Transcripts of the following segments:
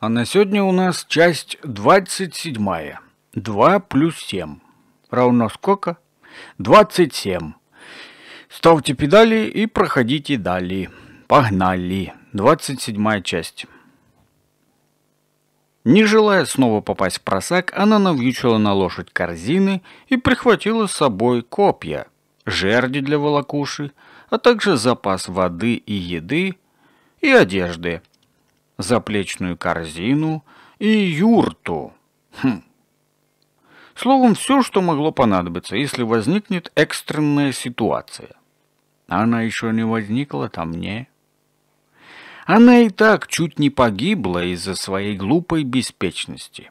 А на сегодня у нас часть 27. 2 плюс 7. Равно сколько? 27. Ставьте педали и проходите далее. Погнали. 27 часть. Не желая снова попасть в просак, она навьючила на лошадь корзины и прихватила с собой копья, жерди для волокуши, а также запас воды и еды и одежды заплечную корзину и юрту. Хм. Словом, все, что могло понадобиться, если возникнет экстренная ситуация. Она еще не возникла там не. Она и так чуть не погибла из-за своей глупой беспечности.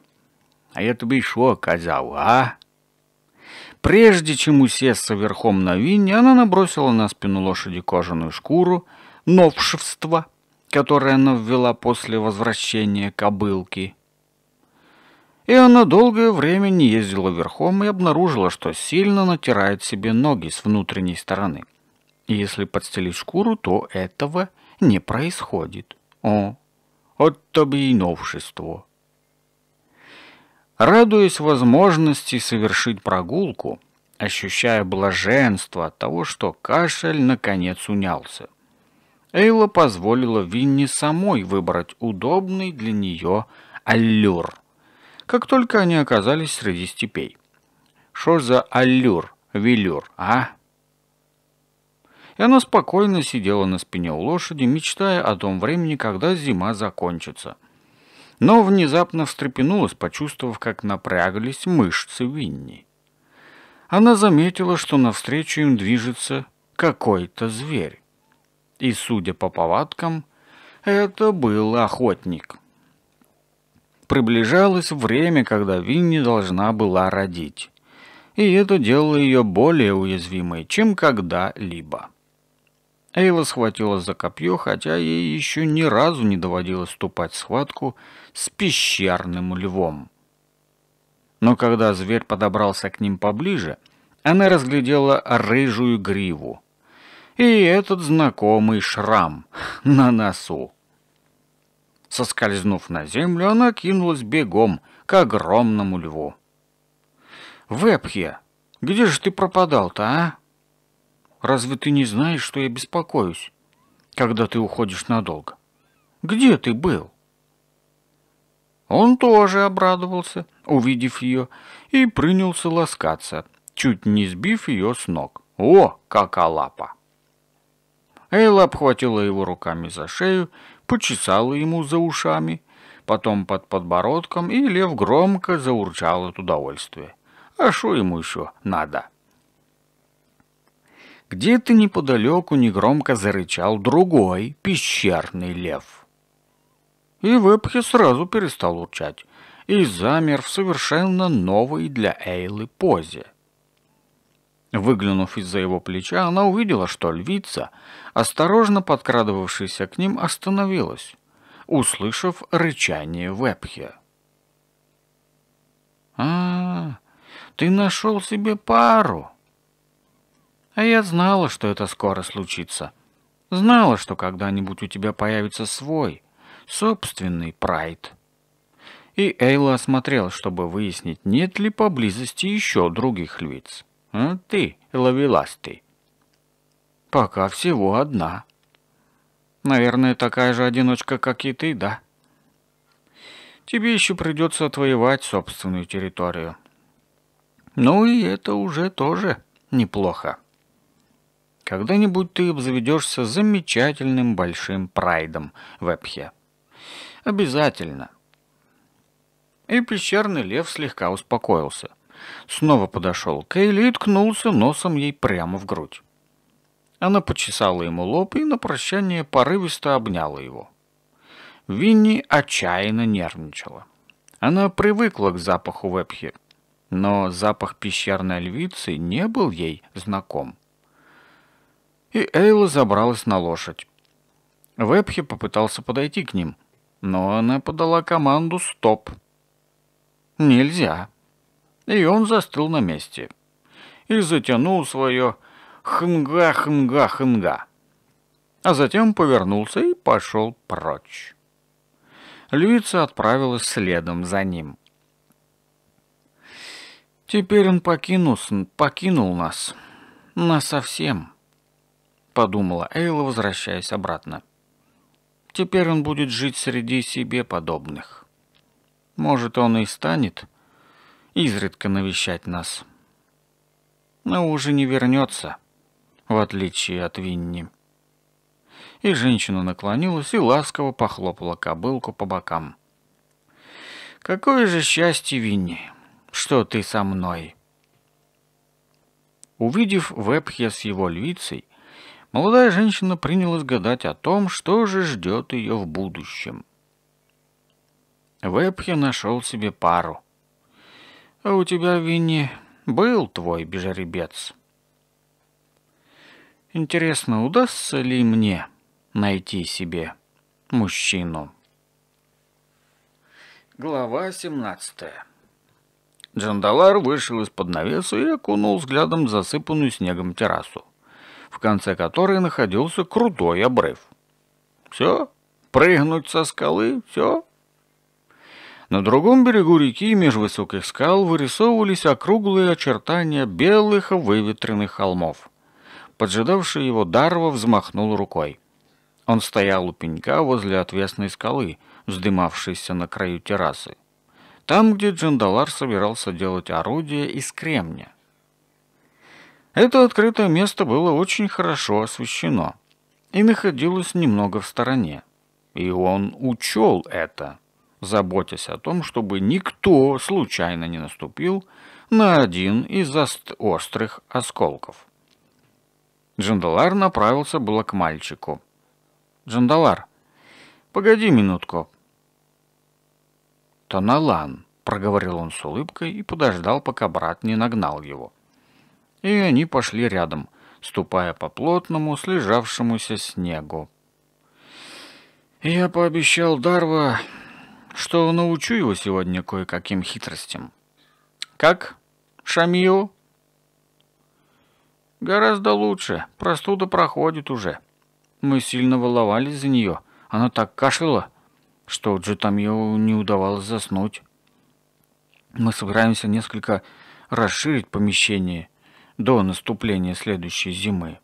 А я тебе еще оказал, а? Прежде чем усесться верхом на вине, она набросила на спину лошади кожаную шкуру, новшество — которые она ввела после возвращения кобылки. И она долгое время не ездила верхом и обнаружила, что сильно натирает себе ноги с внутренней стороны. И если подстелить шкуру, то этого не происходит. О, вот тебе и новшество. Радуясь возможности совершить прогулку, ощущая блаженство от того, что кашель наконец унялся, Эйла позволила Винни самой выбрать удобный для нее аллюр. Как только они оказались среди степей. Что за аллюр, велюр, а? И она спокойно сидела на спине у лошади, мечтая о том времени, когда зима закончится. Но внезапно встрепенулась, почувствовав, как напряглись мышцы Винни. Она заметила, что навстречу им движется какой-то зверь и, судя по повадкам, это был охотник. Приближалось время, когда Винни должна была родить, и это делало ее более уязвимой, чем когда-либо. Эйла схватила за копье, хотя ей еще ни разу не доводилось вступать в схватку с пещерным львом. Но когда зверь подобрался к ним поближе, она разглядела рыжую гриву — и этот знакомый шрам на носу. Соскользнув на землю, она кинулась бегом к огромному льву. «Вепхе, где же ты пропадал-то, а? Разве ты не знаешь, что я беспокоюсь, когда ты уходишь надолго? Где ты был?» Он тоже обрадовался, увидев ее, и принялся ласкаться, чуть не сбив ее с ног. «О, лапа! Эйла обхватила его руками за шею, почесала ему за ушами, потом под подбородком, и лев громко заурчал от удовольствия. А что ему еще надо? Где-то неподалеку негромко зарычал другой пещерный лев. И Вебхе сразу перестал урчать и замер в совершенно новой для Эйлы позе — Выглянув из-за его плеча, она увидела, что львица, осторожно подкрадывавшаяся к ним, остановилась, услышав рычание вепхи. «А, ты нашел себе пару!» «А я знала, что это скоро случится. Знала, что когда-нибудь у тебя появится свой, собственный прайд». И Эйла осмотрел, чтобы выяснить, нет ли поблизости еще других львиц. Ты, ловеластый. Пока всего одна. Наверное, такая же одиночка, как и ты, да? Тебе еще придется отвоевать собственную территорию. Ну и это уже тоже неплохо. Когда-нибудь ты обзаведешься замечательным большим прайдом в Эпхе. Обязательно. И пещерный лев слегка успокоился. Снова подошел Кейли и ткнулся носом ей прямо в грудь. Она почесала ему лоб и на прощание порывисто обняла его. Винни отчаянно нервничала. Она привыкла к запаху вепхи, но запах пещерной львицы не был ей знаком. И Эйла забралась на лошадь. Вепхи попытался подойти к ним, но она подала команду «Стоп!» «Нельзя!» и он застыл на месте. И затянул свое «хнга-хнга-хнга». А затем повернулся и пошел прочь. Львица отправилась следом за ним. «Теперь он покинул, покинул нас. Насовсем», — подумала Эйла, возвращаясь обратно. «Теперь он будет жить среди себе подобных. Может, он и станет...» изредка навещать нас. Но уже не вернется, в отличие от Винни. И женщина наклонилась и ласково похлопала кобылку по бокам. «Какое же счастье, Винни, что ты со мной!» Увидев Вебхе с его львицей, молодая женщина принялась гадать о том, что же ждет ее в будущем. Вебхе нашел себе пару — а у тебя, Винни, был твой бежеребец. Интересно, удастся ли мне найти себе мужчину? Глава 17 Джандалар вышел из-под навеса и окунул взглядом засыпанную снегом террасу, в конце которой находился крутой обрыв. «Все? Прыгнуть со скалы? Все?» На другом берегу реки меж высоких скал вырисовывались округлые очертания белых выветренных холмов. Поджидавший его Дарва взмахнул рукой. Он стоял у пенька возле отвесной скалы, вздымавшейся на краю террасы. Там, где Джандалар собирался делать орудие из кремня. Это открытое место было очень хорошо освещено и находилось немного в стороне. И он учел это заботясь о том, чтобы никто случайно не наступил на один из острых осколков. Джандалар направился было к мальчику. «Джандалар, погоди минутку». «Тоналан», — проговорил он с улыбкой и подождал, пока брат не нагнал его. И они пошли рядом, ступая по плотному, слежавшемуся снегу. «Я пообещал Дарва что научу его сегодня кое-каким хитростям. Как, Шамил? Гораздо лучше. Простуда проходит уже. Мы сильно волновались за нее. Она так кашляла, что Джитамьеву не удавалось заснуть. Мы собираемся несколько расширить помещение до наступления следующей зимы.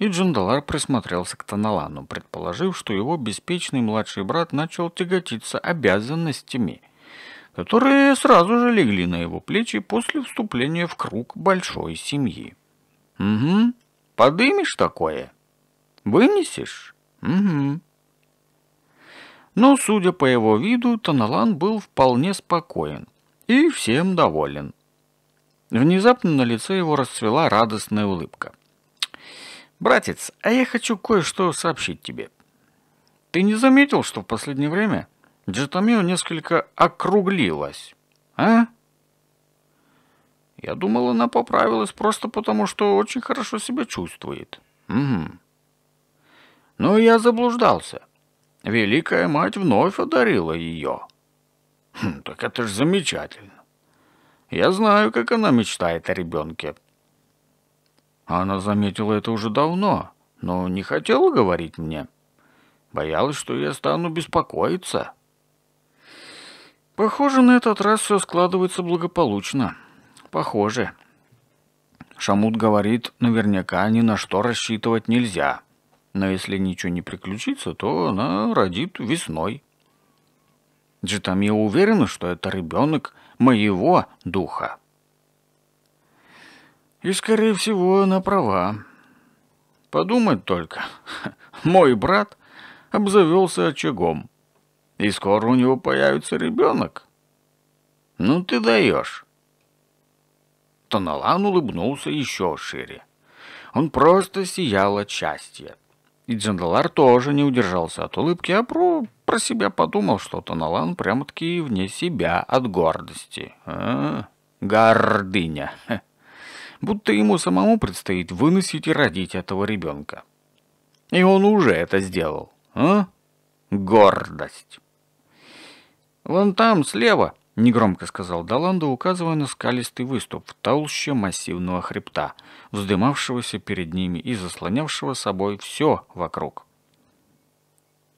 И Джандалар присмотрелся к Таналану, предположив, что его беспечный младший брат начал тяготиться обязанностями, которые сразу же легли на его плечи после вступления в круг большой семьи. «Угу, подымешь такое? Вынесешь? Угу». Но, судя по его виду, Таналан был вполне спокоен и всем доволен. Внезапно на лице его расцвела радостная улыбка. «Братец, а я хочу кое-что сообщить тебе. Ты не заметил, что в последнее время Джитамио несколько округлилась, а?» «Я думал, она поправилась просто потому, что очень хорошо себя чувствует. Угу. «Ну, Но я заблуждался. Великая мать вновь одарила ее. «Хм, так это ж замечательно. Я знаю, как она мечтает о ребенке, она заметила это уже давно, но не хотела говорить мне. Боялась, что я стану беспокоиться. Похоже, на этот раз все складывается благополучно. Похоже. Шамут говорит, наверняка ни на что рассчитывать нельзя. Но если ничего не приключится, то она родит весной. Джитамия уверена, что это ребенок моего духа. И, скорее всего, она права. Подумать только, мой брат обзавелся очагом, и скоро у него появится ребенок. Ну ты даешь. Тоналан улыбнулся еще шире. Он просто сиял от счастья. И Джандалар тоже не удержался от улыбки, а про, про себя подумал, что Тоналан прямо-таки вне себя от гордости. А, гордыня будто ему самому предстоит выносить и родить этого ребенка. И он уже это сделал. А? Гордость. «Вон там, слева», — негромко сказал Даланда, указывая на скалистый выступ в толще массивного хребта, вздымавшегося перед ними и заслонявшего собой все вокруг.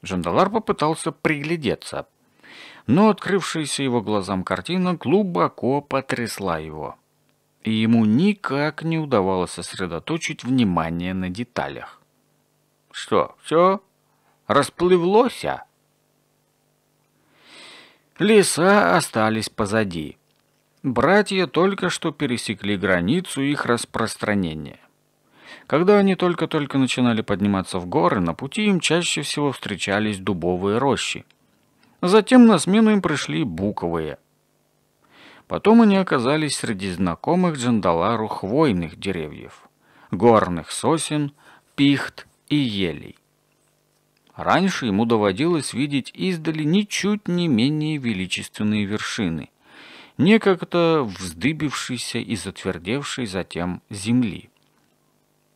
Жандалар попытался приглядеться, но открывшаяся его глазам картина глубоко потрясла его и ему никак не удавалось сосредоточить внимание на деталях. Что, все? Расплывлося? А?» Леса остались позади. Братья только что пересекли границу их распространения. Когда они только-только начинали подниматься в горы, на пути им чаще всего встречались дубовые рощи. Затем на смену им пришли буковые. Потом они оказались среди знакомых Джандалару хвойных деревьев, горных сосен, пихт и елей. Раньше ему доводилось видеть издали ничуть не менее величественные вершины, некогда вздыбившиеся и затвердевшие затем земли.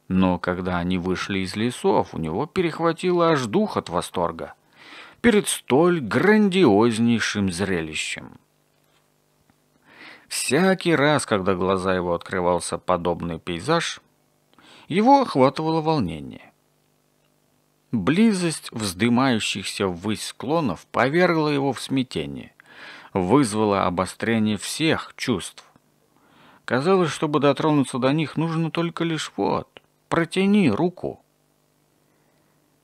Но когда они вышли из лесов, у него перехватило аж дух от восторга перед столь грандиознейшим зрелищем. Всякий раз, когда глаза его открывался подобный пейзаж, его охватывало волнение. Близость вздымающихся ввысь склонов повергла его в смятение, вызвала обострение всех чувств. Казалось, чтобы дотронуться до них, нужно только лишь вот, протяни руку.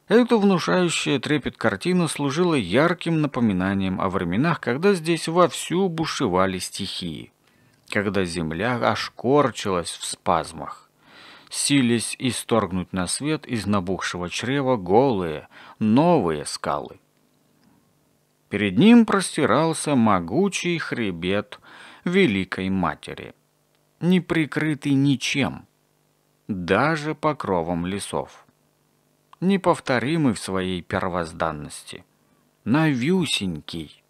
Эта внушающая трепет картина служила ярким напоминанием о временах, когда здесь вовсю бушевали стихии когда земля аж корчилась в спазмах. Сились исторгнуть на свет из набухшего чрева голые, новые скалы. Перед ним простирался могучий хребет Великой Матери, не прикрытый ничем, даже покровом лесов. Неповторимый в своей первозданности, навюсенький.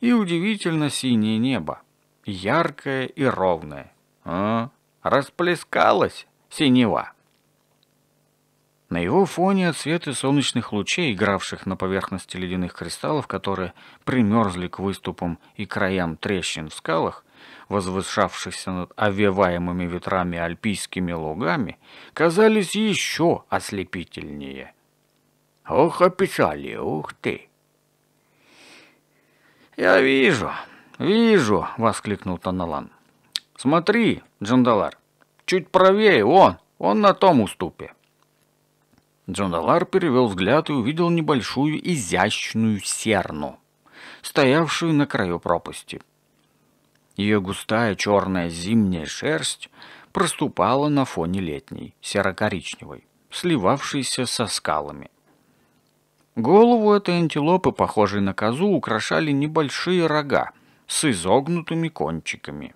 И удивительно синее небо яркое и ровное. А, расплескалась синева. На его фоне от солнечных лучей, игравших на поверхности ледяных кристаллов, которые примерзли к выступам и краям трещин в скалах, возвышавшихся над овеваемыми ветрами альпийскими лугами, казались еще ослепительнее. «Ох, описали, ух ты!» «Я вижу», «Вижу!» – воскликнул Таналан. «Смотри, Джандалар, чуть правее, он, он на том уступе!» Джандалар перевел взгляд и увидел небольшую изящную серну, стоявшую на краю пропасти. Ее густая черная зимняя шерсть проступала на фоне летней, серо-коричневой, сливавшейся со скалами. Голову этой антилопы, похожей на козу, украшали небольшие рога – с изогнутыми кончиками.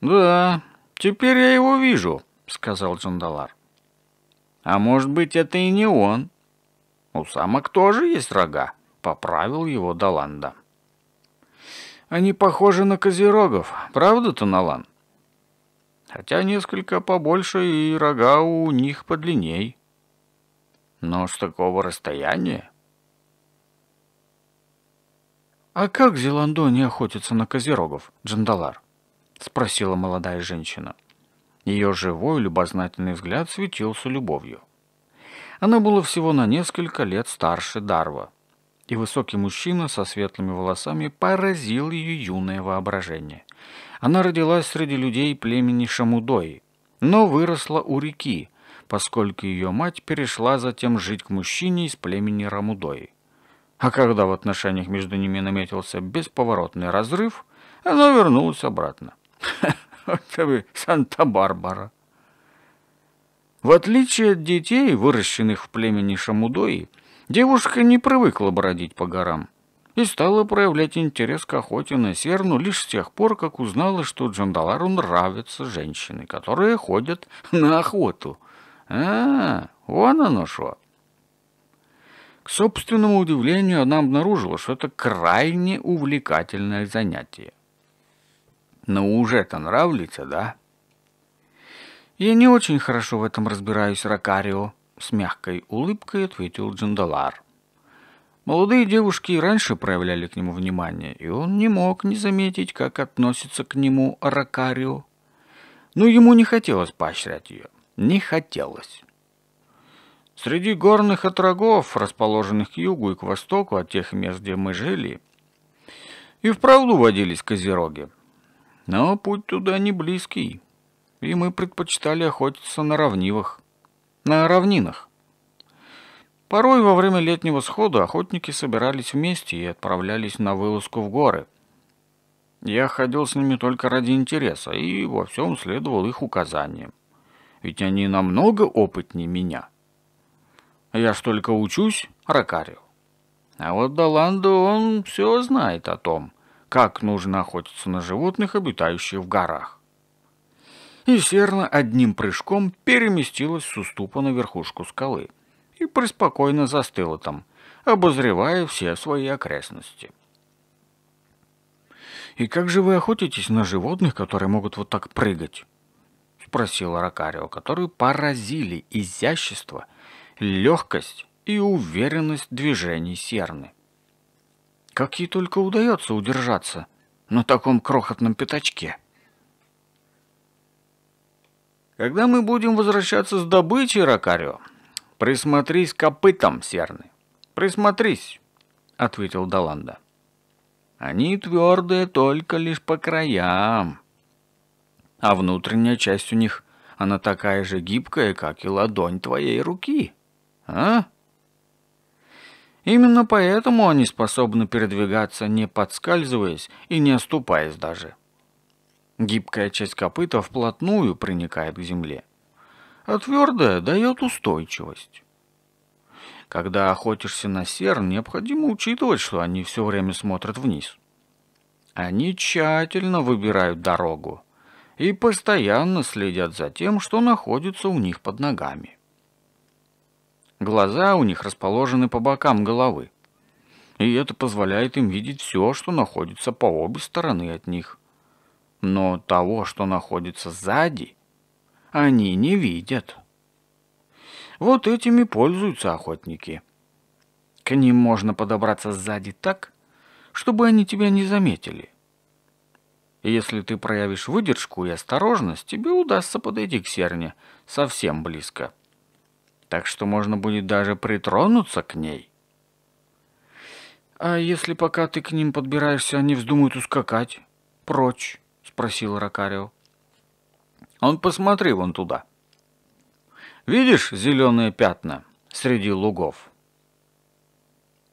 «Да, теперь я его вижу», — сказал Джандалар. «А может быть, это и не он? У самок тоже есть рога», — поправил его Даланда. «Они похожи на козерогов, правда, Таналан?» «Хотя несколько побольше и рога у них подлинней». «Но с такого расстояния «А как зеландо не охотится на козерогов, Джандалар?» — спросила молодая женщина. Ее живой, любознательный взгляд светился любовью. Она была всего на несколько лет старше Дарва, и высокий мужчина со светлыми волосами поразил ее юное воображение. Она родилась среди людей племени Шамудои, но выросла у реки, поскольку ее мать перешла затем жить к мужчине из племени Рамудои. А когда в отношениях между ними наметился бесповоротный разрыв, она вернулась обратно. Вот тебе Санта-Барбара. В отличие от детей, выращенных в племени Шамудои, девушка не привыкла бродить по горам и стала проявлять интерес к охоте на серну лишь с тех пор, как узнала, что Джандалару нравятся женщины, которые ходят на охоту. А, вон оно что. К собственному удивлению, она обнаружила, что это крайне увлекательное занятие. «Ну уже это нравится, а да?» «Я не очень хорошо в этом разбираюсь, Ракарио», — с мягкой улыбкой ответил Джандалар. Молодые девушки и раньше проявляли к нему внимание, и он не мог не заметить, как относится к нему Ракарио. Но ему не хотелось поощрять ее. Не хотелось. Среди горных отрогов, расположенных к югу и к востоку от тех мест, где мы жили, и вправду водились козероги. Но путь туда не близкий, и мы предпочитали охотиться на равнивах, на равнинах. Порой во время летнего схода охотники собирались вместе и отправлялись на вылазку в горы. Я ходил с ними только ради интереса и во всем следовал их указаниям, ведь они намного опытнее меня». Я ж только учусь, Ракарио. А вот Доландо, он все знает о том, как нужно охотиться на животных, обитающих в горах. И серна одним прыжком переместилась с уступа на верхушку скалы и преспокойно застыла там, обозревая все свои окрестности. «И как же вы охотитесь на животных, которые могут вот так прыгать?» — спросила Ракарио, которую поразили изящество — легкость и уверенность движений серны. Как ей только удается удержаться на таком крохотном пятачке. Когда мы будем возвращаться с добычей, Ракарио, присмотрись к копытам серны. Присмотрись, ответил Даланда. Они твердые только лишь по краям, а внутренняя часть у них она такая же гибкая, как и ладонь твоей руки а? Именно поэтому они способны передвигаться, не подскальзываясь и не оступаясь даже. Гибкая часть копыта вплотную проникает к земле, а твердая дает устойчивость. Когда охотишься на сер, необходимо учитывать, что они все время смотрят вниз. Они тщательно выбирают дорогу и постоянно следят за тем, что находится у них под ногами. Глаза у них расположены по бокам головы, и это позволяет им видеть все, что находится по обе стороны от них. Но того, что находится сзади, они не видят. Вот этими пользуются охотники. К ним можно подобраться сзади так, чтобы они тебя не заметили. Если ты проявишь выдержку и осторожность, тебе удастся подойти к серне совсем близко. — так что можно будет даже притронуться к ней. «А если пока ты к ним подбираешься, они вздумают ускакать? Прочь?» — спросил Ракарио. «Он посмотри вон туда. Видишь зеленые пятна среди лугов?»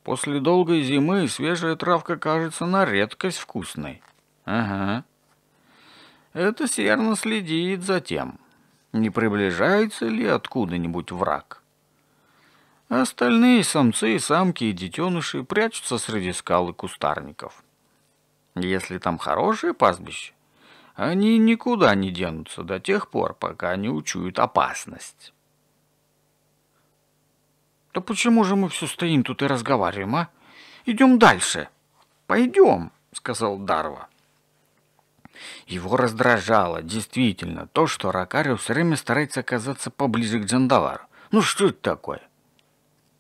После долгой зимы свежая травка кажется на редкость вкусной. Ага. Это серно следит за тем, не приближается ли откуда-нибудь враг. Остальные самцы, самки и детеныши прячутся среди скал и кустарников. Если там хорошее пастбище, они никуда не денутся до тех пор, пока не учуют опасность. «Да почему же мы все стоим тут и разговариваем, а? Идем дальше!» «Пойдем!» — сказал Дарва. Его раздражало, действительно, то, что Ракарио все время старается оказаться поближе к Джандалару. Ну что это такое?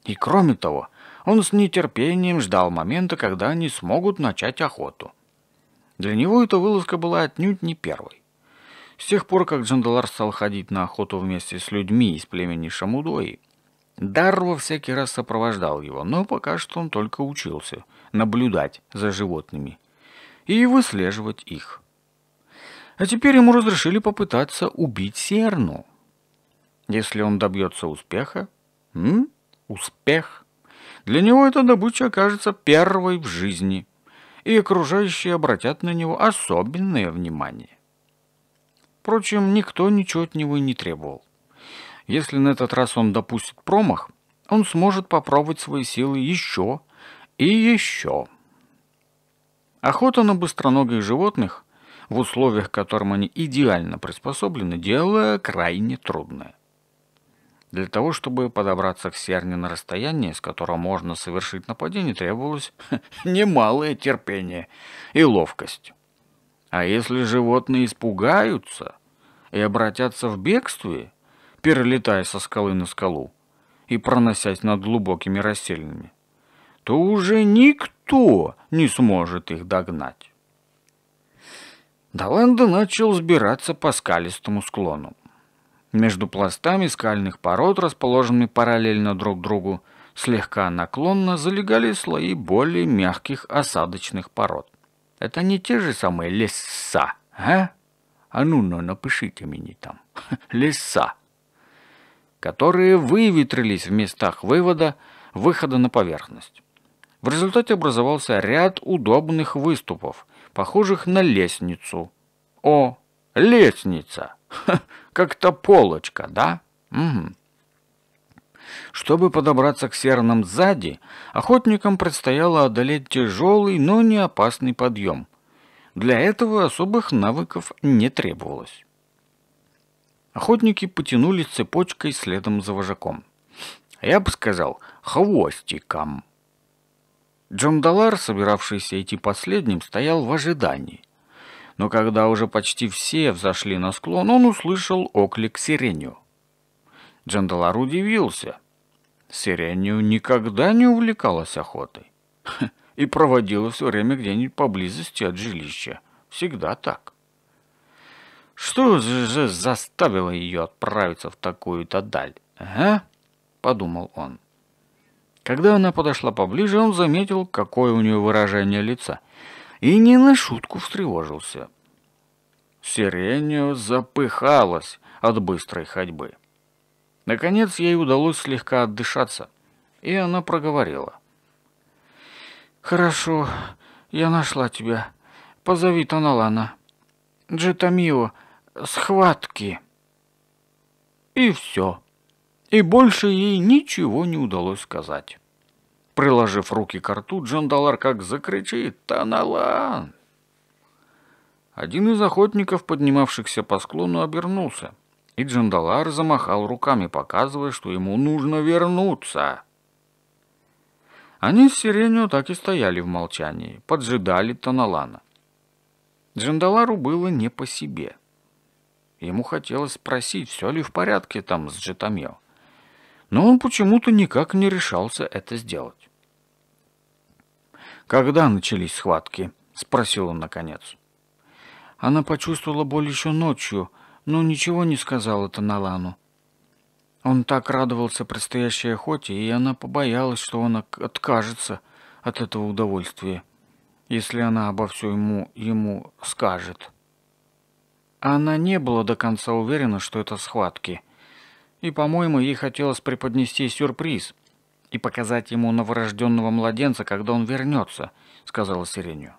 И кроме того, он с нетерпением ждал момента, когда они смогут начать охоту. Для него эта вылазка была отнюдь не первой. С тех пор, как Джандалар стал ходить на охоту вместе с людьми из племени Шамудои, Дарва всякий раз сопровождал его, но пока что он только учился наблюдать за животными и выслеживать их. А теперь ему разрешили попытаться убить Серну. Если он добьется успеха... М? Успех. Для него эта добыча окажется первой в жизни, и окружающие обратят на него особенное внимание. Впрочем, никто ничего от него и не требовал. Если на этот раз он допустит промах, он сможет попробовать свои силы еще и еще. Охота на быстроногих животных в условиях, к которым они идеально приспособлены, дело крайне трудное. Для того, чтобы подобраться к Серне на расстояние, с которого можно совершить нападение, требовалось немалое терпение и ловкость. А если животные испугаются и обратятся в бегстве, перелетая со скалы на скалу и проносясь над глубокими расселинами, то уже никто не сможет их догнать. Даланда начал сбираться по скалистому склону. Между пластами скальных пород, расположенными параллельно друг другу, слегка наклонно залегали слои более мягких осадочных пород. Это не те же самые леса, а? А ну-ну, напишите мне там. Леса. Которые выветрились в местах вывода, выхода на поверхность. В результате образовался ряд удобных выступов, похожих на лестницу. О, лестница! Как-то полочка, да? Угу. Чтобы подобраться к серным сзади, охотникам предстояло одолеть тяжелый, но не опасный подъем. Для этого особых навыков не требовалось. Охотники потянулись цепочкой следом за вожаком. Я бы сказал, хвостиком. Джон Далар, собиравшийся идти последним, стоял в ожидании. Но когда уже почти все взошли на склон, он услышал оклик Сиреню. Далар удивился. Сиреню никогда не увлекалась охотой. Хм, и проводила все время где-нибудь поблизости от жилища. Всегда так. Что же заставило ее отправиться в такую-то даль? Ага, подумал он. Когда она подошла поближе, он заметил, какое у нее выражение лица, и не на шутку встревожился. Сиренью запыхалась от быстрой ходьбы. Наконец ей удалось слегка отдышаться, и она проговорила. «Хорошо, я нашла тебя. Позови Таналана, Джитамио, схватки!» И все и больше ей ничего не удалось сказать. Приложив руки к рту, Джандалар как закричит «Таналан!». Один из охотников, поднимавшихся по склону, обернулся, и Джандалар замахал руками, показывая, что ему нужно вернуться. Они с Сиренью так и стояли в молчании, поджидали Таналана. Джандалару было не по себе. Ему хотелось спросить, все ли в порядке там с Джитамьо но он почему-то никак не решался это сделать. «Когда начались схватки?» — спросил он наконец. Она почувствовала боль еще ночью, но ничего не сказала Таналану. Он так радовался предстоящей охоте, и она побоялась, что он откажется от этого удовольствия, если она обо всем ему, ему скажет. Она не была до конца уверена, что это схватки — и, по-моему, ей хотелось преподнести сюрприз и показать ему новорожденного младенца, когда он вернется», — сказала Сиренью.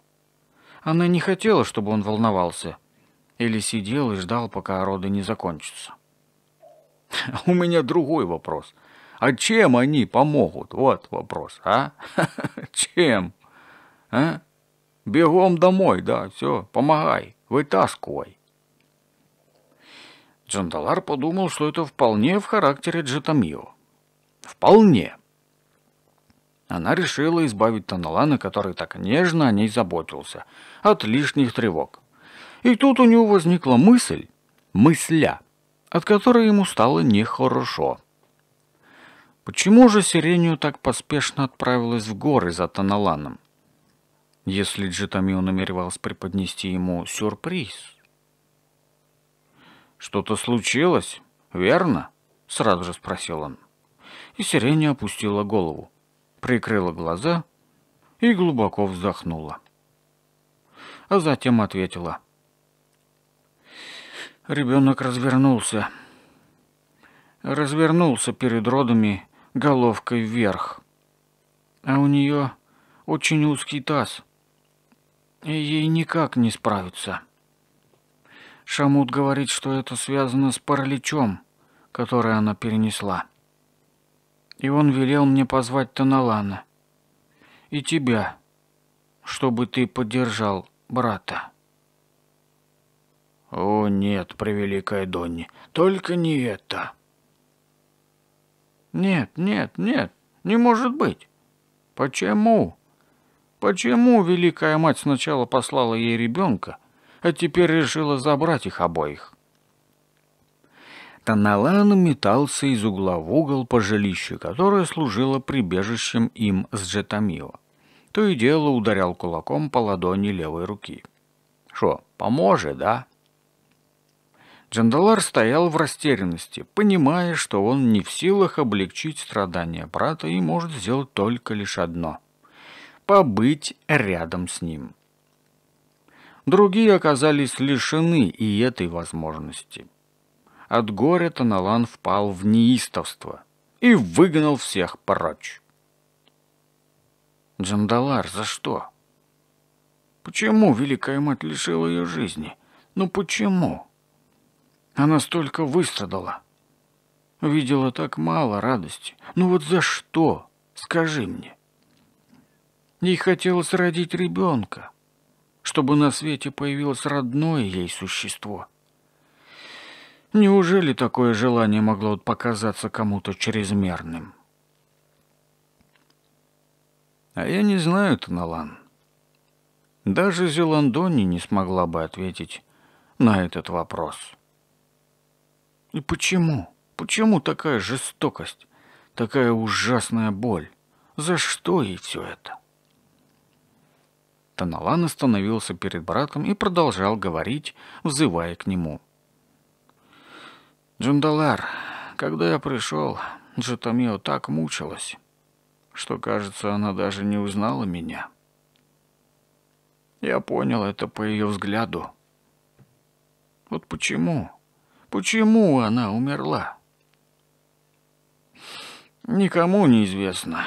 Она не хотела, чтобы он волновался, или сидел и ждал, пока роды не закончатся. «У меня другой вопрос. А чем они помогут? Вот вопрос, а? Чем? А? Бегом домой, да, все, помогай, вытаскивай». Джандалар подумал, что это вполне в характере Джитамио. Вполне. Она решила избавить Таналана, который так нежно о ней заботился, от лишних тревог. И тут у него возникла мысль, мысля, от которой ему стало нехорошо. Почему же Сирению так поспешно отправилась в горы за Таналаном? Если Джитамио намеревался преподнести ему сюрприз — «Что-то случилось, верно?» — сразу же спросил он. И Сирене опустила голову, прикрыла глаза и глубоко вздохнула. А затем ответила. Ребенок развернулся. Развернулся перед родами головкой вверх. А у нее очень узкий таз. И ей никак не справиться. Шамут говорит, что это связано с параличом, который она перенесла. И он велел мне позвать Таналана. И тебя, чтобы ты поддержал брата. О нет, превеликая Донни, только не это. Нет, нет, нет, не может быть. Почему? Почему Великая Мать сначала послала ей ребенка, а теперь решила забрать их обоих. Таналан метался из угла в угол по жилищу, которое служило прибежищем им с Джетамио. То и дело ударял кулаком по ладони левой руки. «Шо, поможет, да?» Джандалар стоял в растерянности, понимая, что он не в силах облегчить страдания брата и может сделать только лишь одно — побыть рядом с ним. Другие оказались лишены и этой возможности. От горя Таналан впал в неистовство и выгнал всех прочь. Джандалар, за что?» «Почему Великая Мать лишила ее жизни? Ну почему?» «Она столько выстрадала. Видела так мало радости. Ну вот за что? Скажи мне». Ей хотелось родить ребенка чтобы на свете появилось родное ей существо. Неужели такое желание могло показаться кому-то чрезмерным? А я не знаю, Таналан. Даже Зеландони не смогла бы ответить на этот вопрос. И почему? Почему такая жестокость, такая ужасная боль? За что ей все это? Таналан остановился перед братом и продолжал говорить, взывая к нему. «Джундалар, когда я пришел, Джатамио так мучилась, что, кажется, она даже не узнала меня. Я понял это по ее взгляду. Вот почему? Почему она умерла? Никому не известно,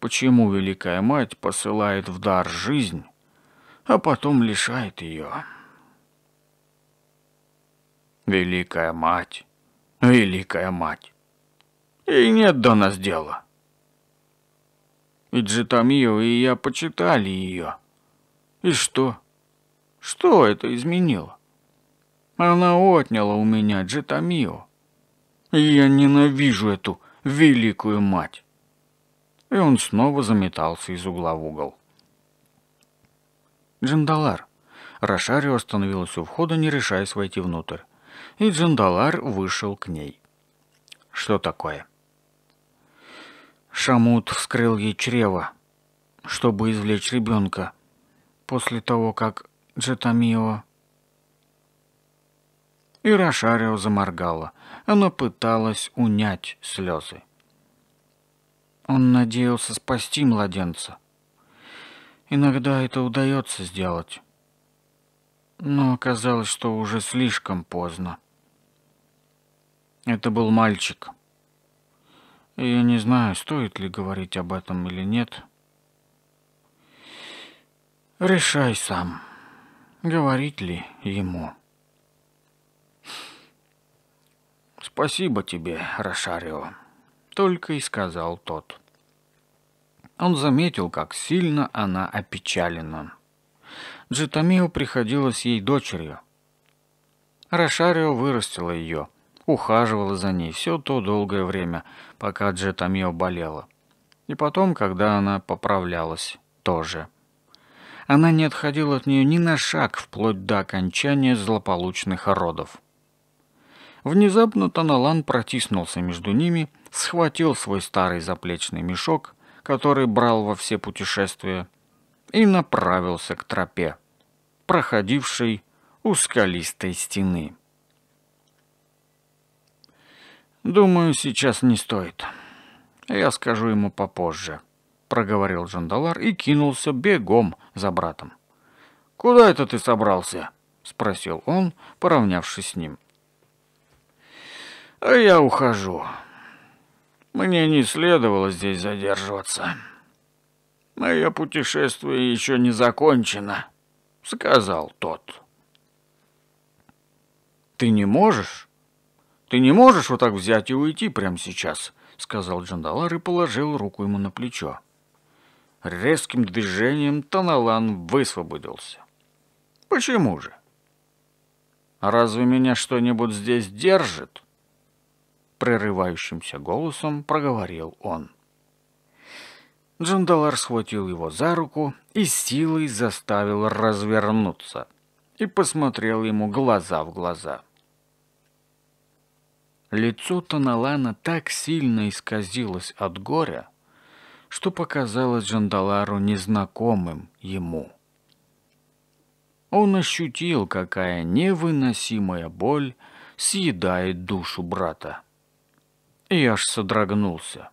почему Великая Мать посылает в дар жизнь а потом лишает ее. Великая мать, великая мать, и нет до нас дела. И Джитамио, и я почитали ее. И что? Что это изменило? Она отняла у меня Джитамио. И я ненавижу эту великую мать. И он снова заметался из угла в угол. Джандалар. Рошарио остановилась у входа, не решаясь войти внутрь. И Джандалар вышел к ней. «Что такое?» Шамут вскрыл ей чрево, чтобы извлечь ребенка. После того, как Джетамио... И Рошарио заморгала. Она пыталась унять слезы. Он надеялся спасти младенца. Иногда это удается сделать. Но оказалось, что уже слишком поздно. Это был мальчик. И я не знаю, стоит ли говорить об этом или нет. Решай сам, говорить ли ему. «Спасибо тебе, Рошарио», — только и сказал тот. Он заметил, как сильно она опечалена. Джитамио приходилось ей дочерью. Рошарио вырастила ее, ухаживала за ней все то долгое время, пока Джитамио болела. И потом, когда она поправлялась, тоже. Она не отходила от нее ни на шаг вплоть до окончания злополучных родов. Внезапно Таналан протиснулся между ними, схватил свой старый заплечный мешок который брал во все путешествия, и направился к тропе, проходившей у скалистой стены. «Думаю, сейчас не стоит. Я скажу ему попозже», — проговорил Джандалар и кинулся бегом за братом. «Куда это ты собрался?» — спросил он, поравнявшись с ним. «А я ухожу», мне не следовало здесь задерживаться. Мое путешествие еще не закончено, сказал тот. Ты не можешь? Ты не можешь вот так взять и уйти прямо сейчас, сказал Джандалар и положил руку ему на плечо. Резким движением Таналан высвободился. Почему же? Разве меня что-нибудь здесь держит? прерывающимся голосом проговорил он. Джандалар схватил его за руку и силой заставил развернуться и посмотрел ему глаза в глаза. Лицо Таналана так сильно исказилось от горя, что показалось Джандалару незнакомым ему. Он ощутил, какая невыносимая боль съедает душу брата и аж содрогнулся.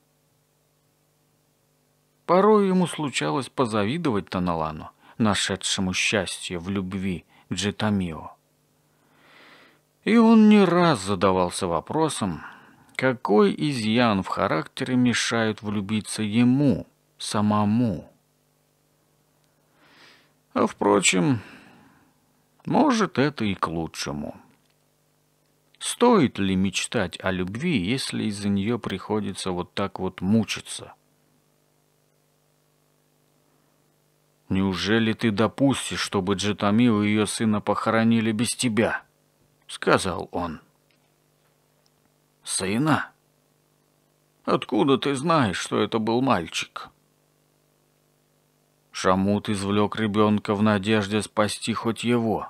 Порой ему случалось позавидовать Таналану, нашедшему счастье в любви Джитамио. И он не раз задавался вопросом, какой изъян в характере мешает влюбиться ему, самому. А впрочем, может, это и к лучшему. Стоит ли мечтать о любви, если из-за нее приходится вот так вот мучиться? «Неужели ты допустишь, чтобы Джитамил и ее сына похоронили без тебя?» — сказал он. «Сына? Откуда ты знаешь, что это был мальчик?» Шамут извлек ребенка в надежде спасти хоть его.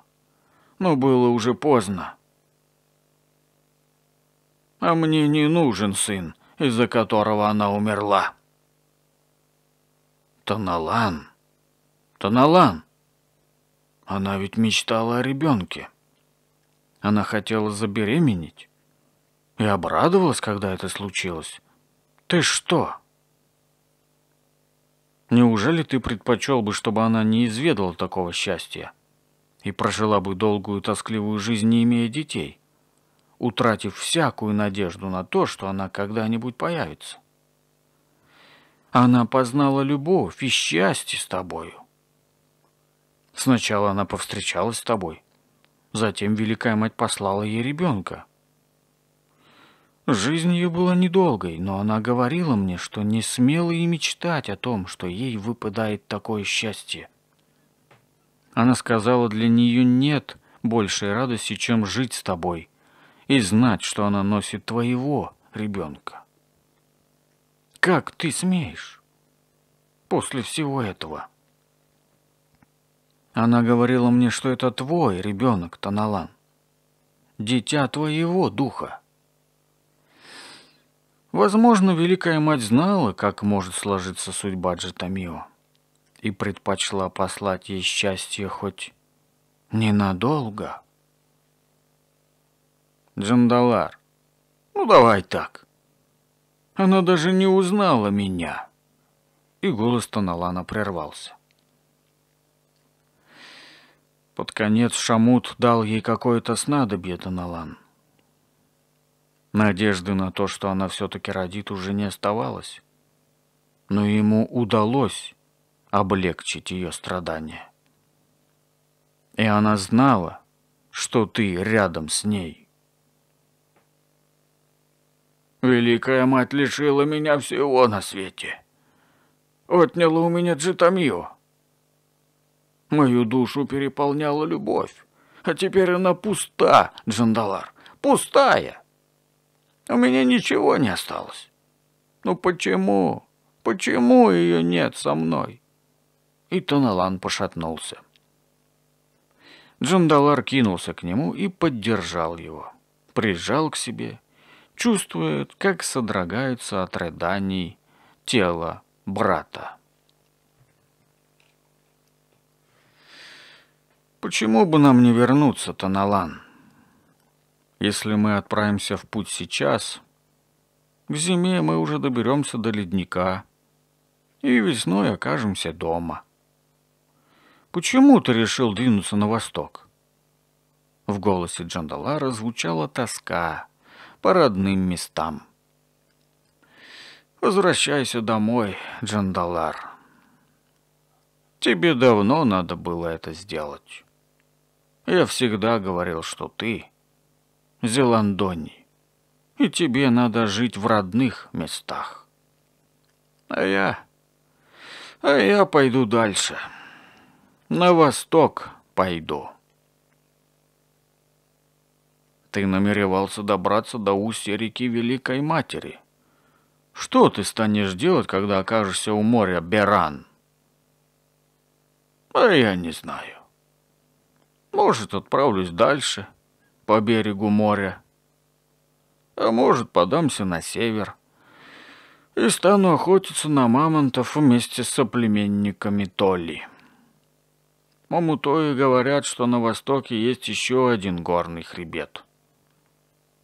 Но было уже поздно. А мне не нужен сын, из-за которого она умерла. Таналан. Таналан. Она ведь мечтала о ребенке. Она хотела забеременеть. И обрадовалась, когда это случилось. Ты что? Неужели ты предпочел бы, чтобы она не изведала такого счастья? И прожила бы долгую тоскливую жизнь, не имея детей? — утратив всякую надежду на то, что она когда-нибудь появится. Она познала любовь и счастье с тобою. Сначала она повстречалась с тобой, затем Великая Мать послала ей ребенка. Жизнь ее была недолгой, но она говорила мне, что не смела и мечтать о том, что ей выпадает такое счастье. Она сказала, для нее нет большей радости, чем жить с тобой – и знать, что она носит твоего ребенка. Как ты смеешь после всего этого? Она говорила мне, что это твой ребенок, Таналан. Дитя твоего духа. Возможно, Великая Мать знала, как может сложиться судьба Джитамио, и предпочла послать ей счастье хоть ненадолго. Джандалар. Ну давай так. Она даже не узнала меня. И голос Таналана прервался. Под конец Шамут дал ей какое-то снадобье Таналан. Надежды на то, что она все-таки родит, уже не оставалось. Но ему удалось облегчить ее страдания. И она знала, что ты рядом с ней. Великая мать лишила меня всего на свете. Отняла у меня джитамью. Мою душу переполняла любовь. А теперь она пуста, Джандалар. Пустая. У меня ничего не осталось. Ну почему? Почему ее нет со мной? И Таналан пошатнулся. Джандалар кинулся к нему и поддержал его. Прижал к себе чувствует, как содрогаются от рыданий тело брата. Почему бы нам не вернуться, Таналан? Если мы отправимся в путь сейчас, к зиме мы уже доберемся до ледника и весной окажемся дома. Почему ты решил двинуться на восток? В голосе Джандалара звучала тоска, по родным местам. Возвращайся домой, Джандалар. Тебе давно надо было это сделать. Я всегда говорил, что ты Зеландоний, и тебе надо жить в родных местах. А я... А я пойду дальше. На восток пойду. Ты намеревался добраться до устья реки Великой Матери. Что ты станешь делать, когда окажешься у моря, Беран? А я не знаю. Может, отправлюсь дальше, по берегу моря. А может, подамся на север. И стану охотиться на мамонтов вместе с соплеменниками Толли. Мамутои говорят, что на востоке есть еще один горный хребет —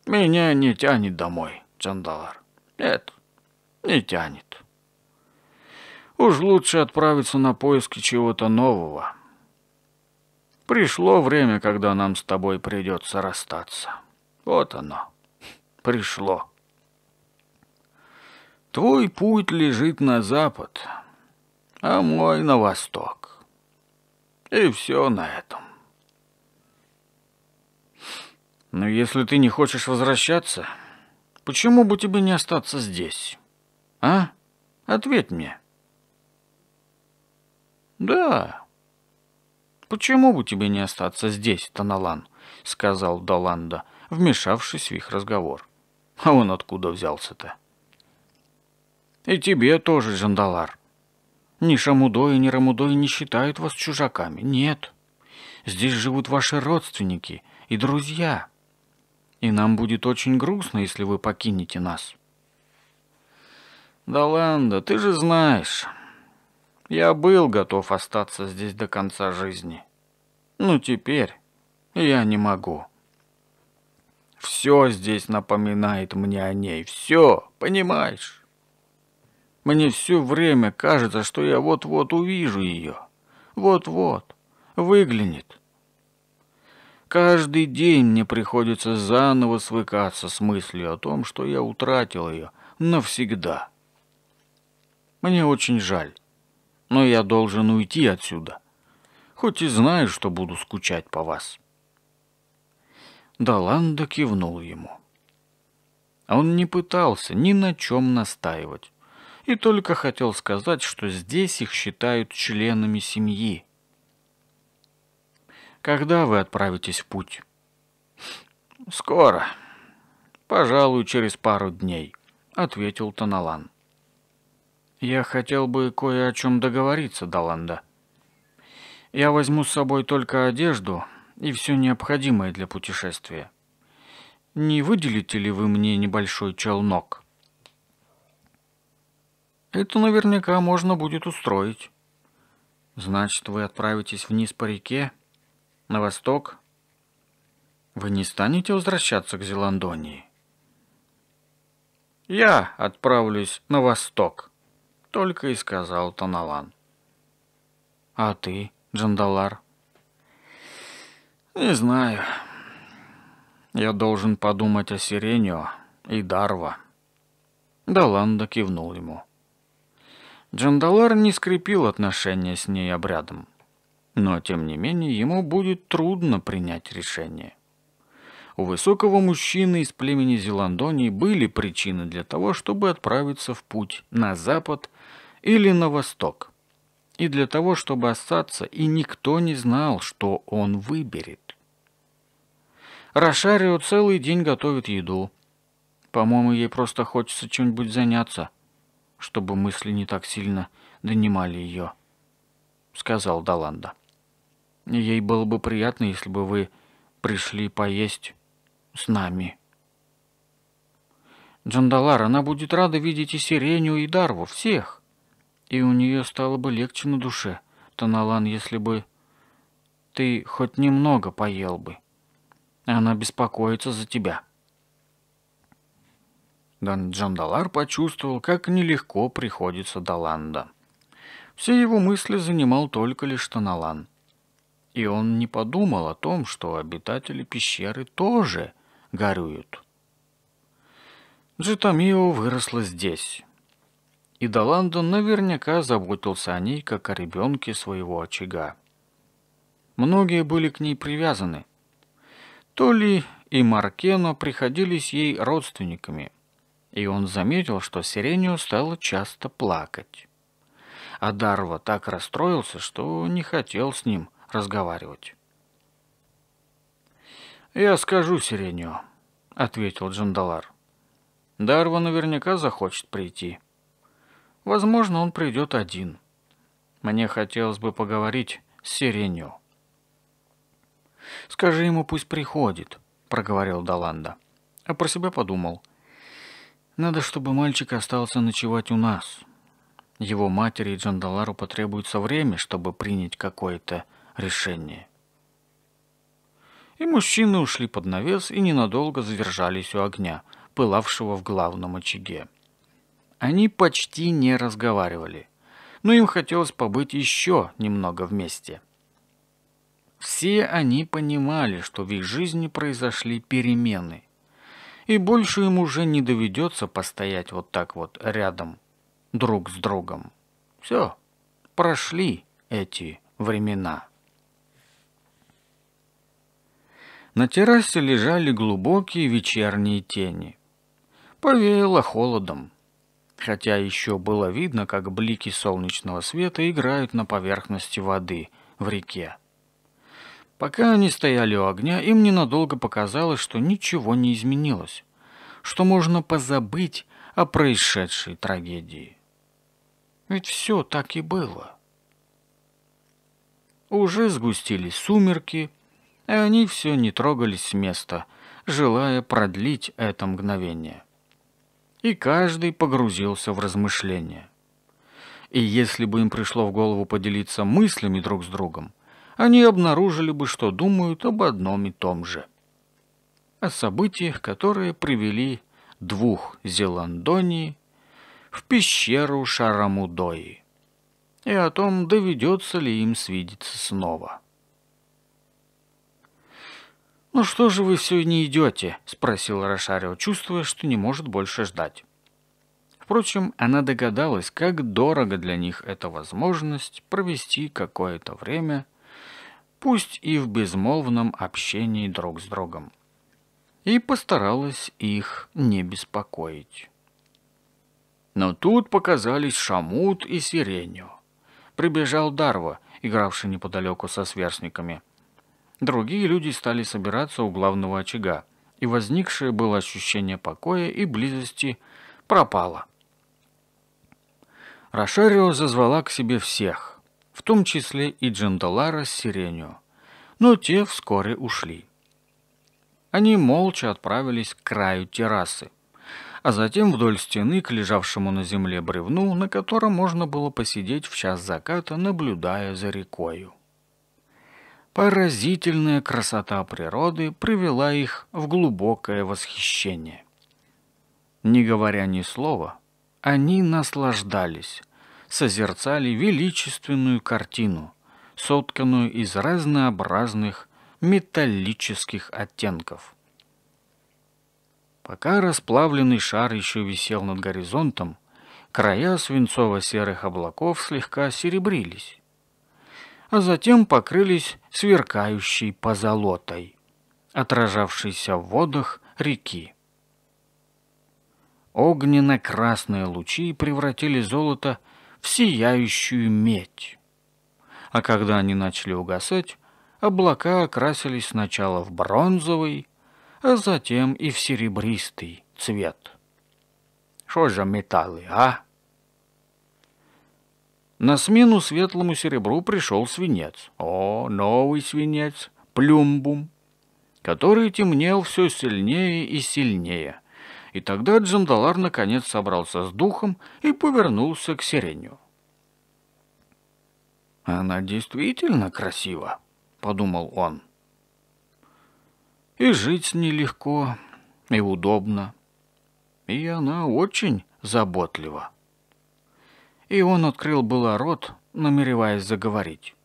меня не тянет домой, Чандалар. Нет, не тянет. Уж лучше отправиться на поиски чего-то нового. Пришло время, когда нам с тобой придется расстаться. Вот оно. Пришло. Твой путь лежит на запад, а мой на восток. И все на этом. Но если ты не хочешь возвращаться, почему бы тебе не остаться здесь? А? Ответь мне. Да. Почему бы тебе не остаться здесь, Таналан? сказал Даланда, вмешавшись в их разговор. А он откуда взялся-то? И тебе тоже, Жандалар. Ни шамудой, ни рамудой не считают вас чужаками. Нет. Здесь живут ваши родственники и друзья и нам будет очень грустно, если вы покинете нас». «Да ладно, ты же знаешь, я был готов остаться здесь до конца жизни. Но теперь я не могу». Все здесь напоминает мне о ней. Все, понимаешь? Мне все время кажется, что я вот-вот увижу ее. Вот-вот. Выглянет. Каждый день мне приходится заново свыкаться с мыслью о том, что я утратил ее навсегда. Мне очень жаль, но я должен уйти отсюда, хоть и знаю, что буду скучать по вас. Даланда кивнул ему. Он не пытался ни на чем настаивать и только хотел сказать, что здесь их считают членами семьи. Когда вы отправитесь в путь? Скоро. Пожалуй, через пару дней, ответил Таналан. Я хотел бы кое о чем договориться, Даланда. Я возьму с собой только одежду и все необходимое для путешествия. Не выделите ли вы мне небольшой челнок? Это наверняка можно будет устроить. Значит, вы отправитесь вниз по реке на восток, вы не станете возвращаться к Зеландонии? Я отправлюсь на восток, только и сказал Таналан. А ты, Джандалар? Не знаю. Я должен подумать о Сиренио и Дарва. Даланда кивнул ему. Джандалар не скрепил отношения с ней обрядом. Но, тем не менее, ему будет трудно принять решение. У высокого мужчины из племени Зеландонии были причины для того, чтобы отправиться в путь на запад или на восток. И для того, чтобы остаться, и никто не знал, что он выберет. Рошарио целый день готовит еду. По-моему, ей просто хочется чем-нибудь заняться, чтобы мысли не так сильно донимали ее, — сказал Даланда. Ей было бы приятно, если бы вы пришли поесть с нами. Джандалар, она будет рада видеть и сиреню, и Дарву, всех. И у нее стало бы легче на душе, Таналан, если бы ты хоть немного поел бы. Она беспокоится за тебя. Дан Джандалар почувствовал, как нелегко приходится Даланда. Все его мысли занимал только лишь Таналан — и он не подумал о том, что обитатели пещеры тоже горюют. Джитамио выросла здесь. И Даландо наверняка заботился о ней, как о ребенке своего очага. Многие были к ней привязаны. То ли и Маркено приходились ей родственниками, и он заметил, что Сирению стало часто плакать. А Дарва так расстроился, что не хотел с ним разговаривать. «Я скажу Сиренью», — ответил Джандалар. «Дарва наверняка захочет прийти. Возможно, он придет один. Мне хотелось бы поговорить с Сиренью». «Скажи ему, пусть приходит», — проговорил Даланда. А про себя подумал. «Надо, чтобы мальчик остался ночевать у нас. Его матери и Джандалару потребуется время, чтобы принять какое-то решение. И мужчины ушли под навес и ненадолго задержались у огня, пылавшего в главном очаге. Они почти не разговаривали, но им хотелось побыть еще немного вместе. Все они понимали, что в их жизни произошли перемены, и больше им уже не доведется постоять вот так вот рядом, друг с другом. Все, прошли эти времена. На террасе лежали глубокие вечерние тени. Повеяло холодом, хотя еще было видно, как блики солнечного света играют на поверхности воды в реке. Пока они стояли у огня, им ненадолго показалось, что ничего не изменилось, что можно позабыть о происшедшей трагедии. Ведь все так и было. Уже сгустились сумерки, и они все не трогались с места, желая продлить это мгновение. И каждый погрузился в размышления. И если бы им пришло в голову поделиться мыслями друг с другом, они обнаружили бы, что думают об одном и том же. О событиях, которые привели двух Зеландонии в пещеру Шарамудои и о том, доведется ли им свидеться снова. «Ну что же вы все не идете?» – спросил Рошарио, чувствуя, что не может больше ждать. Впрочем, она догадалась, как дорого для них эта возможность провести какое-то время, пусть и в безмолвном общении друг с другом, и постаралась их не беспокоить. Но тут показались Шамут и Сиренью. Прибежал Дарва, игравший неподалеку со сверстниками – Другие люди стали собираться у главного очага, и возникшее было ощущение покоя и близости пропало. Рошарио зазвала к себе всех, в том числе и Джандалара с Сиренью, но те вскоре ушли. Они молча отправились к краю террасы, а затем вдоль стены к лежавшему на земле бревну, на котором можно было посидеть в час заката, наблюдая за рекою. Поразительная красота природы привела их в глубокое восхищение. Не говоря ни слова, они наслаждались, созерцали величественную картину, сотканную из разнообразных металлических оттенков. Пока расплавленный шар еще висел над горизонтом, края свинцово-серых облаков слегка серебрились а затем покрылись сверкающей позолотой, отражавшейся в водах реки. Огненно-красные лучи превратили золото в сияющую медь. А когда они начали угасать, облака окрасились сначала в бронзовый, а затем и в серебристый цвет. Что же металлы, а? На смену светлому серебру пришел свинец. О, новый свинец, плюмбум, который темнел все сильнее и сильнее. И тогда Джандалар наконец собрался с духом и повернулся к сиреню. «Она действительно красива», — подумал он. «И жить с ней легко, и удобно, и она очень заботлива» и он открыл было рот, намереваясь заговорить.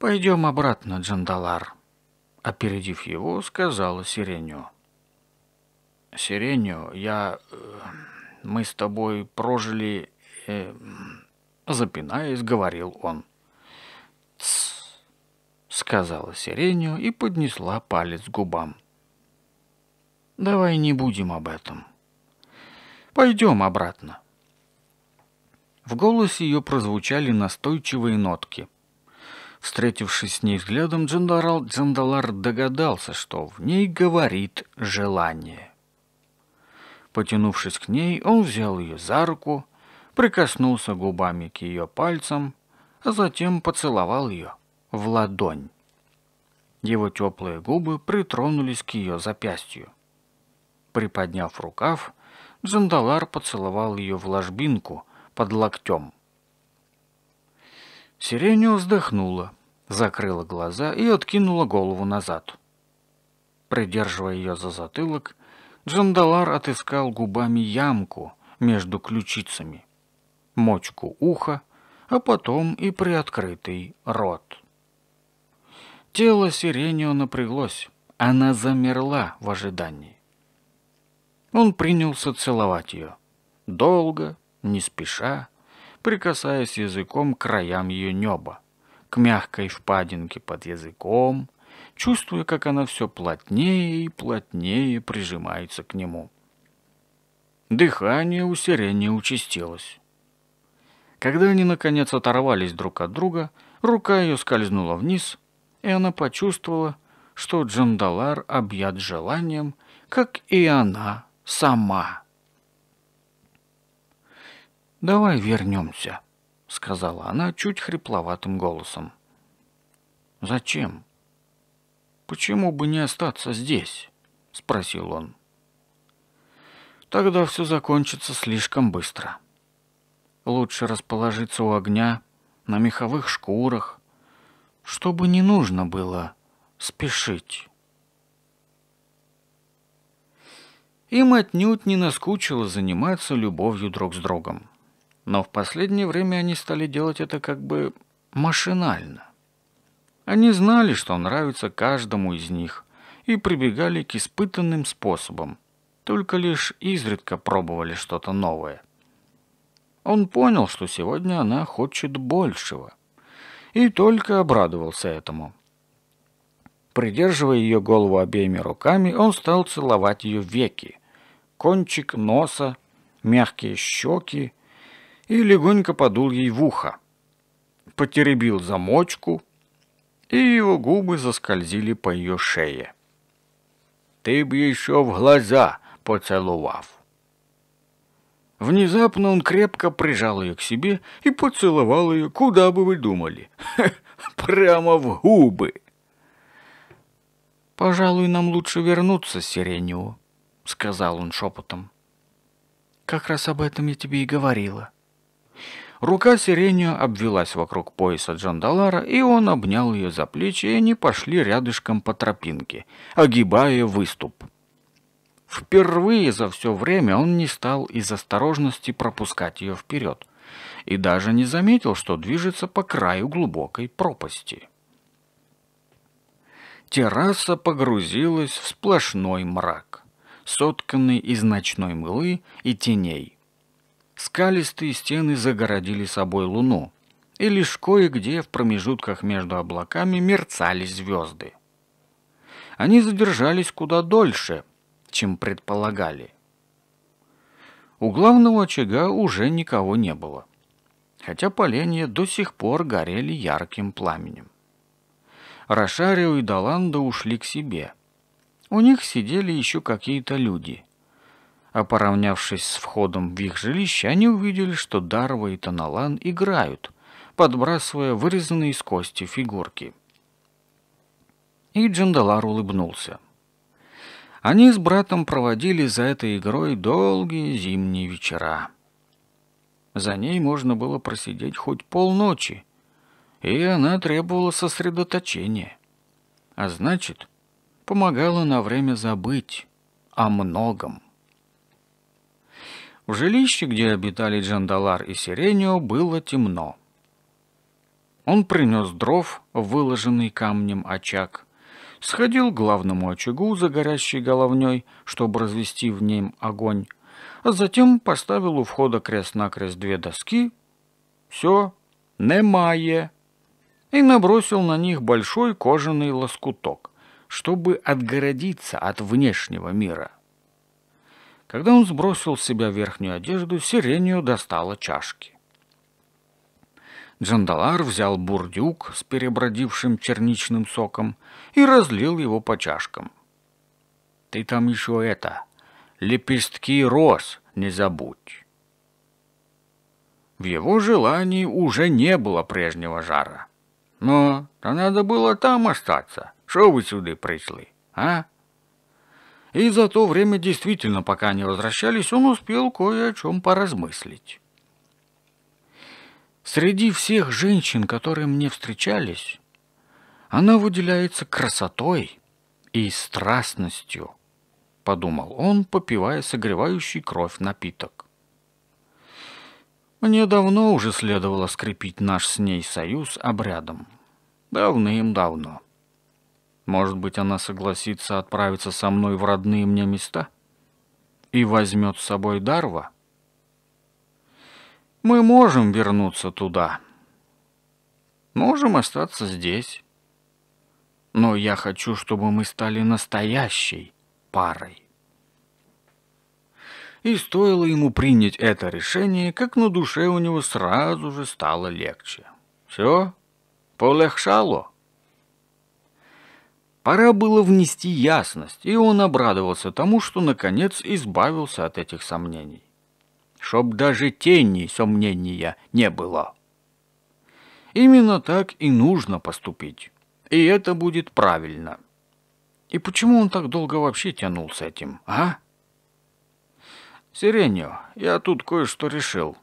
«Пойдем обратно, Джандалар», — опередив его, сказала Сиреню. «Сиреню, я... Э, мы с тобой прожили...» э, Запинаясь, говорил он. «Тсс», — сказала Сиреню и поднесла палец к губам. «Давай не будем об этом. Пойдем обратно». В голосе ее прозвучали настойчивые нотки. Встретившись с ней взглядом, Джандалар, Джандалар догадался, что в ней говорит желание. Потянувшись к ней, он взял ее за руку, прикоснулся губами к ее пальцам, а затем поцеловал ее в ладонь. Его теплые губы притронулись к ее запястью. Приподняв рукав, Джандалар поцеловал ее в ложбинку, под локтем. Сиренью вздохнула, закрыла глаза и откинула голову назад. Придерживая ее за затылок, Джандалар отыскал губами ямку между ключицами, мочку уха, а потом и приоткрытый рот. Тело Сиренио напряглось, она замерла в ожидании. Он принялся целовать ее. Долго, не спеша, прикасаясь языком к краям ее неба, к мягкой впадинке под языком, чувствуя, как она все плотнее и плотнее прижимается к нему. Дыхание у сирени участилось. Когда они, наконец, оторвались друг от друга, рука ее скользнула вниз, и она почувствовала, что Джандалар объят желанием, как и она сама. «Давай вернемся», — сказала она чуть хрипловатым голосом. «Зачем?» «Почему бы не остаться здесь?» — спросил он. «Тогда все закончится слишком быстро. Лучше расположиться у огня, на меховых шкурах, чтобы не нужно было спешить». Им отнюдь не наскучило заниматься любовью друг с другом. Но в последнее время они стали делать это как бы машинально. Они знали, что нравится каждому из них, и прибегали к испытанным способам, только лишь изредка пробовали что-то новое. Он понял, что сегодня она хочет большего, и только обрадовался этому. Придерживая ее голову обеими руками, он стал целовать ее веки, кончик носа, мягкие щеки, и легонько подул ей в ухо. Потеребил замочку, и его губы заскользили по ее шее. «Ты б еще в глаза поцеловав!» Внезапно он крепко прижал ее к себе и поцеловал ее, куда бы вы думали, прямо в губы. «Пожалуй, нам лучше вернуться, Сиренио», — сказал он шепотом. «Как раз об этом я тебе и говорила». Рука сиренью обвелась вокруг пояса Джандалара, и он обнял ее за плечи, и они пошли рядышком по тропинке, огибая выступ. Впервые за все время он не стал из осторожности пропускать ее вперед и даже не заметил, что движется по краю глубокой пропасти. Терраса погрузилась в сплошной мрак, сотканный из ночной мглы и теней скалистые стены загородили собой луну, и лишь кое-где в промежутках между облаками мерцали звезды. Они задержались куда дольше, чем предполагали. У главного очага уже никого не было, хотя поленья до сих пор горели ярким пламенем. Рошарио и Даланда ушли к себе. У них сидели еще какие-то люди. А поравнявшись с входом в их жилище, они увидели, что Дарва и Таналан играют, подбрасывая вырезанные из кости фигурки. И Джандалар улыбнулся. Они с братом проводили за этой игрой долгие зимние вечера. За ней можно было просидеть хоть полночи, и она требовала сосредоточения. А значит, помогала на время забыть о многом. В жилище, где обитали Джандалар и Сиренио, было темно. Он принес дров, выложенный камнем очаг, сходил к главному очагу за горящей головней, чтобы развести в нем огонь, а затем поставил у входа крест-накрест две доски. Все, немае. И набросил на них большой кожаный лоскуток, чтобы отгородиться от внешнего мира. Когда он сбросил с себя верхнюю одежду, сиренью достала чашки. Джандалар взял бурдюк с перебродившим черничным соком и разлил его по чашкам. «Ты там еще это, лепестки роз не забудь!» В его желании уже не было прежнего жара. «Но-то надо было там остаться. Что вы сюда пришли, а?» И за то время действительно, пока они возвращались, он успел кое о чем поразмыслить. Среди всех женщин, которые мне встречались, она выделяется красотой и страстностью, подумал он, попивая согревающий кровь напиток. Мне давно уже следовало скрепить наш с ней союз обрядом. Давным-давно. Может быть, она согласится отправиться со мной в родные мне места? И возьмет с собой Дарва? Мы можем вернуться туда. Можем остаться здесь. Но я хочу, чтобы мы стали настоящей парой. И стоило ему принять это решение, как на душе у него сразу же стало легче. Все полегшало. Пора было внести ясность, и он обрадовался тому, что наконец избавился от этих сомнений. Чтоб даже тени сомнения не было. Именно так и нужно поступить. И это будет правильно. И почему он так долго вообще тянул с этим, а? Сиренью, я тут кое-что решил.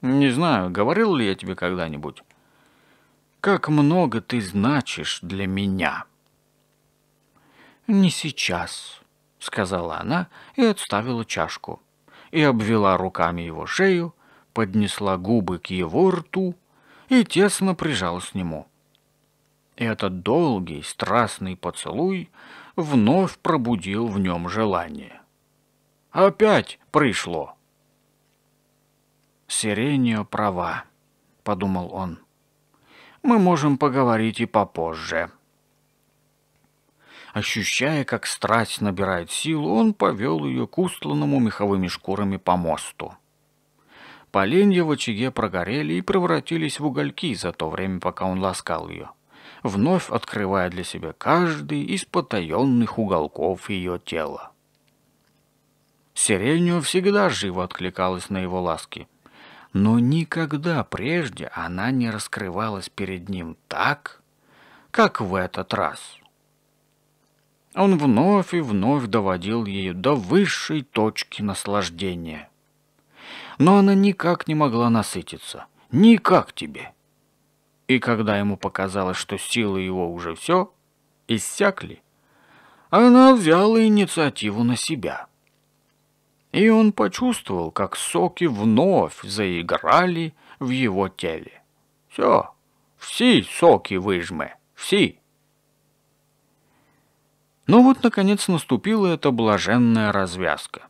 Не знаю, говорил ли я тебе когда-нибудь. Как много ты значишь для меня. «Не сейчас», — сказала она и отставила чашку. И обвела руками его шею, поднесла губы к его рту и тесно прижалась к нему. Этот долгий, страстный поцелуй вновь пробудил в нем желание. «Опять пришло!» «Сиренья права», — подумал он. «Мы можем поговорить и попозже». Ощущая, как страсть набирает силу, он повел ее к устланному меховыми шкурами по мосту. Поленья в очаге прогорели и превратились в угольки за то время, пока он ласкал ее, вновь открывая для себя каждый из потаенных уголков ее тела. Сиренью всегда живо откликалась на его ласки, но никогда прежде она не раскрывалась перед ним так, как в этот раз. А он вновь и вновь доводил ее до высшей точки наслаждения. Но она никак не могла насытиться. Никак тебе. И когда ему показалось, что силы его уже все, иссякли, она взяла инициативу на себя. И он почувствовал, как соки вновь заиграли в его теле. Все, все соки выжмы, все. Но ну вот, наконец, наступила эта блаженная развязка.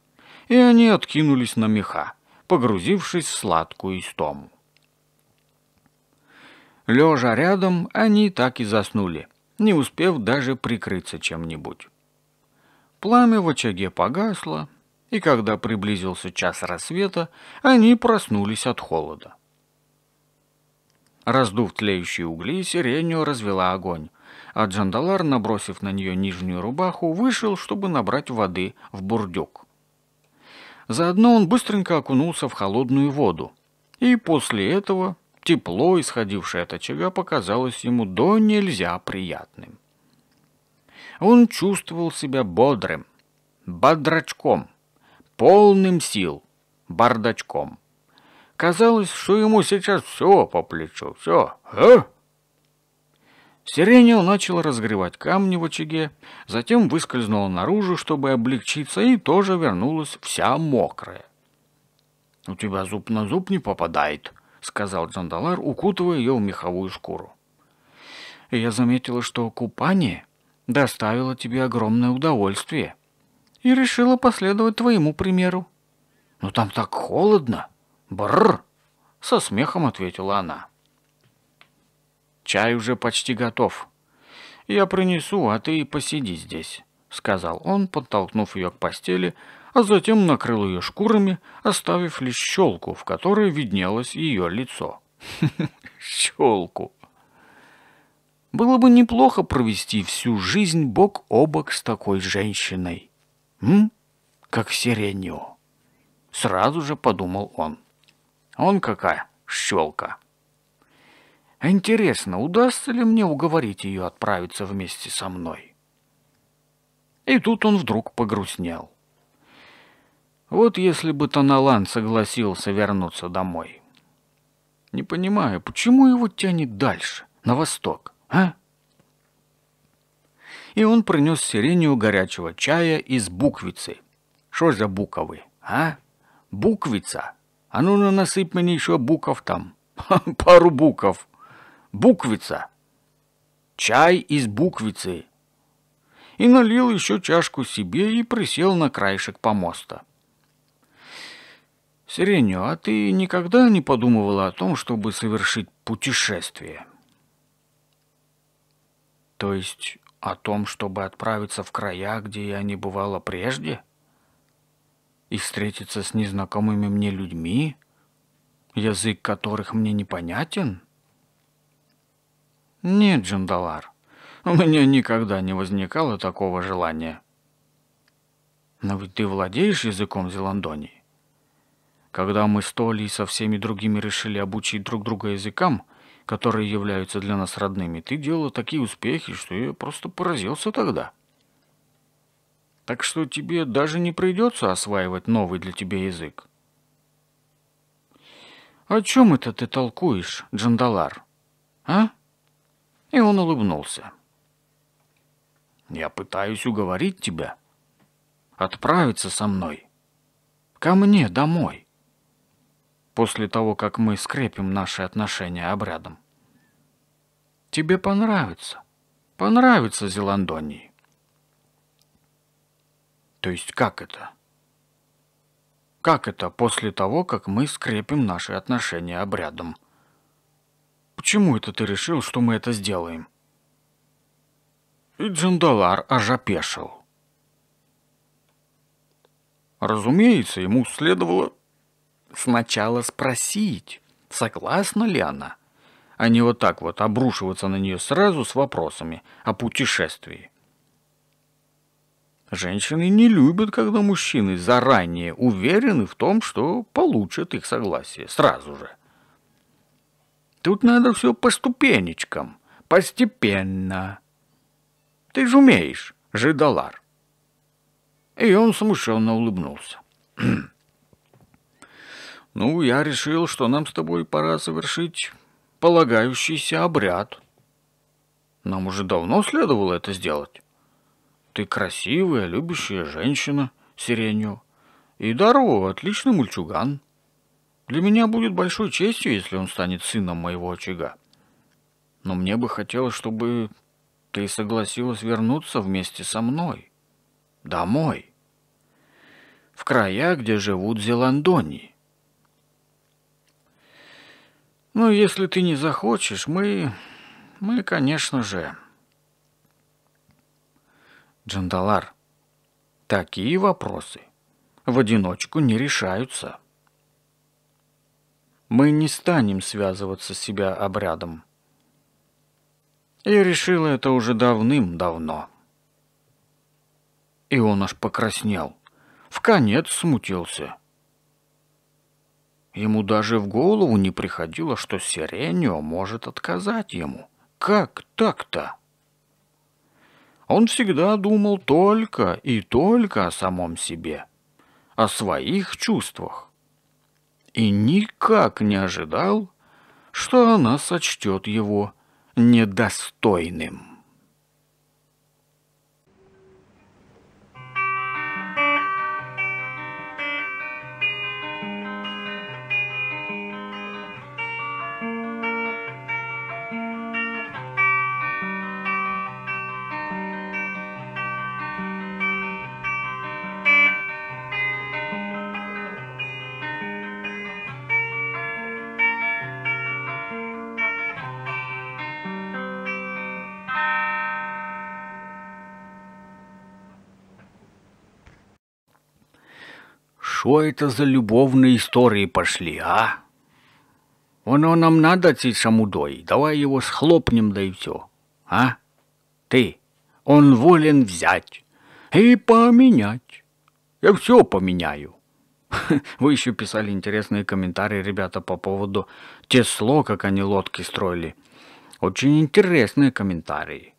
И они откинулись на меха, погрузившись в сладкую истому. Лежа рядом, они так и заснули, не успев даже прикрыться чем-нибудь. Пламя в очаге погасло, и когда приблизился час рассвета, они проснулись от холода. Раздув тлеющие угли, Сиренью развела огонь, а Джандалар, набросив на нее нижнюю рубаху, вышел, чтобы набрать воды в бурдюк. Заодно он быстренько окунулся в холодную воду. И после этого тепло, исходившее от очага, показалось ему до нельзя приятным. Он чувствовал себя бодрым, бодрачком, полным сил, бардачком. Казалось, что ему сейчас все по плечу, все, а? Сиренил начал разгревать камни в очаге, затем выскользнула наружу, чтобы облегчиться, и тоже вернулась вся мокрая. «У тебя зуб на зуб не попадает», — сказал Джандалар, укутывая ее в меховую шкуру. И «Я заметила, что купание доставило тебе огромное удовольствие и решила последовать твоему примеру». «Но там так холодно! Бррр!» — со смехом ответила она. Чай уже почти готов. Я принесу, а ты посиди здесь, сказал он, подтолкнув ее к постели, а затем накрыл ее шкурами, оставив лишь щелку, в которой виднелось ее лицо. Щелку. Было бы неплохо провести всю жизнь бок о бок с такой женщиной. М? Как Сиренио. Сразу же подумал он. Он какая щелка. А интересно, удастся ли мне уговорить ее отправиться вместе со мной? И тут он вдруг погрустнел. Вот если бы Тоналан согласился вернуться домой. Не понимаю, почему его тянет дальше, на восток, а? И он принес сиренью горячего чая из буквицы. Что за буковы, а? Буквица. А ну-ну насыпь мне еще буков там. Пару буков. Буквица. Чай из буквицы. И налил еще чашку себе и присел на краешек помоста. «Сиреню, а ты никогда не подумывала о том, чтобы совершить путешествие?» «То есть о том, чтобы отправиться в края, где я не бывала прежде? И встретиться с незнакомыми мне людьми, язык которых мне непонятен?» «Нет, Джандалар, у меня никогда не возникало такого желания». «Но ведь ты владеешь языком Зеландонии?» Когда мы с Толей и со всеми другими решили обучить друг друга языкам, которые являются для нас родными, ты делала такие успехи, что я просто поразился тогда. Так что тебе даже не придется осваивать новый для тебя язык. «О чем это ты толкуешь, Джандалар? А?» И он улыбнулся. «Я пытаюсь уговорить тебя отправиться со мной. Ко мне домой. После того, как мы скрепим наши отношения обрядом. Тебе понравится. Понравится Зеландонии. То есть как это? Как это после того, как мы скрепим наши отношения обрядом? Почему это ты решил, что мы это сделаем?» И Джандалар аж опешил. Разумеется, ему следовало сначала спросить, согласна ли она, а не вот так вот обрушиваться на нее сразу с вопросами о путешествии. Женщины не любят, когда мужчины заранее уверены в том, что получат их согласие сразу же. Тут надо все по ступенечкам, постепенно. Ты же умеешь, Жидалар. И он смущенно улыбнулся. «Ну, я решил, что нам с тобой пора совершить полагающийся обряд. Нам уже давно следовало это сделать. Ты красивая, любящая женщина, сиренью, и здорово, отличный мульчуган. Для меня будет большой честью, если он станет сыном моего очага. Но мне бы хотелось, чтобы ты согласилась вернуться вместе со мной. Домой. В края, где живут зеландони. Ну, если ты не захочешь, мы... Мы, конечно же... Джандалар, такие вопросы в одиночку не решаются. — мы не станем связываться с себя обрядом. Я решила это уже давным-давно. И он аж покраснел, в конец смутился. Ему даже в голову не приходило, что Сиренио может отказать ему. Как так-то? Он всегда думал только и только о самом себе, о своих чувствах и никак не ожидал, что она сочтет его недостойным. Что это за любовные истории пошли, а? Оно нам надо, цить самудой, давай его схлопнем, да и все. А? Ты, он волен взять и поменять. Я все поменяю. Вы еще писали интересные комментарии, ребята, по поводу Тесло, как они лодки строили. Очень интересные комментарии.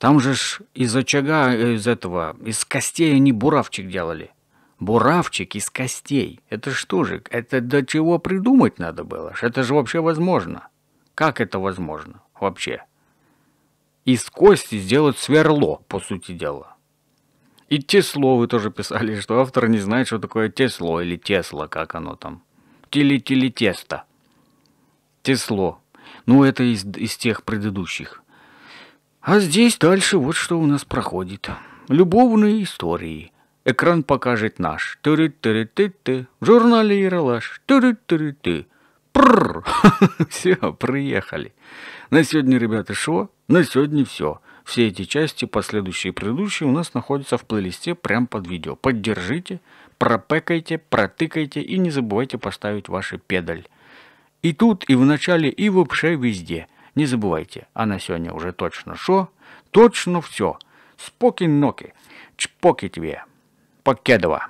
Там же ж из очага, э, из этого, из костей они буравчик делали. Буравчик из костей. Это что же, это до чего придумать надо было? Это же вообще возможно. Как это возможно вообще? Из кости сделать сверло, по сути дела. И тесло вы тоже писали, что автор не знает, что такое тесло или тесло, как оно там. Тили-тили-тесто. Тесло. Ну, это из, из тех предыдущих. А здесь дальше вот что у нас проходит. Любовные истории – Экран покажет наш. Ты-ты-ты-ты. В журнале Ералаш. Ты-ты-ты. Прррр. Все, приехали. На сегодня, ребята, шо? На сегодня все. Все эти части, последующие и предыдущие, у нас находятся в плейлисте прямо под видео. Поддержите, пропекайте, протыкайте и не забывайте поставить ваши педаль. И тут, и в начале, и вообще везде. Не забывайте, а на сегодня уже точно шо? Точно все. Споки-ноки. Чпоки тебе. Покедова.